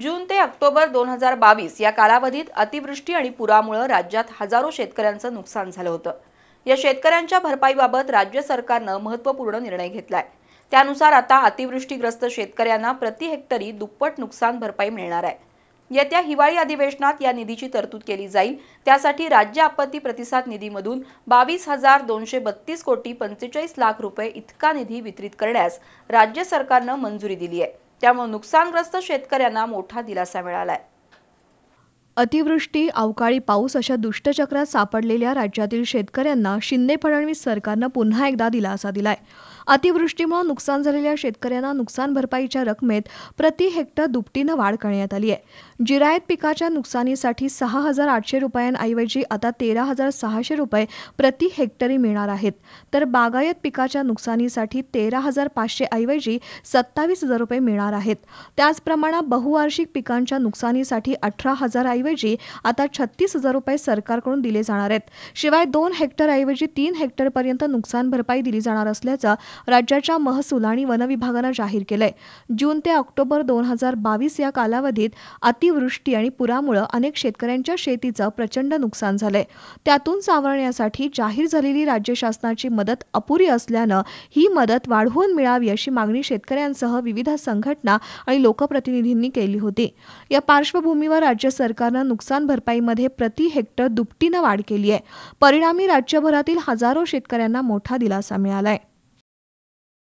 जून ते ऑक्टोबर दोन हजार बावीस या कालावधीत अतिवृष्टी आणि पुरामुळे राज्यात हजारो शेतकऱ्यांचं नुकसान झालं होतं या शेतकऱ्यांच्या भरपाईबाबत राज्य सरकारनं महत्त्वपूर्ण निर्णय घेतलाय त्यानुसार आता अतिवृष्टीग्रस्त शेतकऱ्यांना प्रति हेक्टरी दुप्पट नुकसान भरपाई मिळणार आहे येत्या हिवाळी अधिवेशनात या निधीची तरतूद केली जाईल त्यासाठी राज्य आपत्ती प्रतिसाद निधीमधून बावीस हजार दोनशे बत्तीस कोटी पंचेचाळीस लाख रुपये इतका निधी वितरित करण्यास राज्य सरकारनं मंजुरी दिली आहे त्यामुळे नुकसानग्रस्त शेतकऱ्यांना मोठा दिलासा मिळालाय अतिवृष्टी अवकाळी पाऊस अशा दुष्टचक्रात सापडलेल्या राज्यातील शेतकऱ्यांना शिंदे फडणवीस सरकारनं पुन्हा एकदा दिलासा दिलाय अतिवृष्टीमुळे नुकसान झालेल्या शेतकऱ्यांना नुकसान भरपाईच्या रकमेत प्रति हेक्टर दुपटीनं वाढ करण्यात आली आहे जिरायत पिकाच्या नुकसानीसाठी सहा हजार आठशे रुपयांऐवजी आता तेरा हजार सहाशे रुपये प्रति हेक्टरी मिळणार आहेत तर बागायत पिकाच्या नुकसानीसाठी तेरा हजार पाचशे ऐवजी सत्तावीस हजार रुपये मिळणार आहेत त्याचप्रमाणे बहुवार्षिक पिकांच्या नुकसानीसाठी अठरा ऐवजी आता छत्तीस हजार रुपये सरकारकडून दिले जाणार आहेत शिवाय दोन हेक्टरऐवजी तीन हेक्टरपर्यंत नुकसान भरपाई दिली जाणार असल्याचं राज्याच्या महसूल आणि वनविभागानं जाहीर केलंय जून ते ऑक्टोबर दोन हजार बावीस या कालावधीत अतिवृष्टी आणि पुरामुळं अनेक शेतकऱ्यांच्या शेतीचं प्रचंड नुकसान झालंय त्यातून सावरण्यासाठी जाहीर झालेली राज्य शासनाची मदत अपुरी असल्यानं ही मदत वाढवून मिळावी अशी मागणी शेतकऱ्यांसह विविध संघटना आणि लोकप्रतिनिधींनी केली होती या पार्श्वभूमीवर राज्य सरकारनं नुकसान भरपाईमध्ये प्रति हेक्टर दुपटीनं वाढ केली आहे परिणामी राज्यभरातील हजारो शेतकऱ्यांना मोठा दिलासा मिळालाय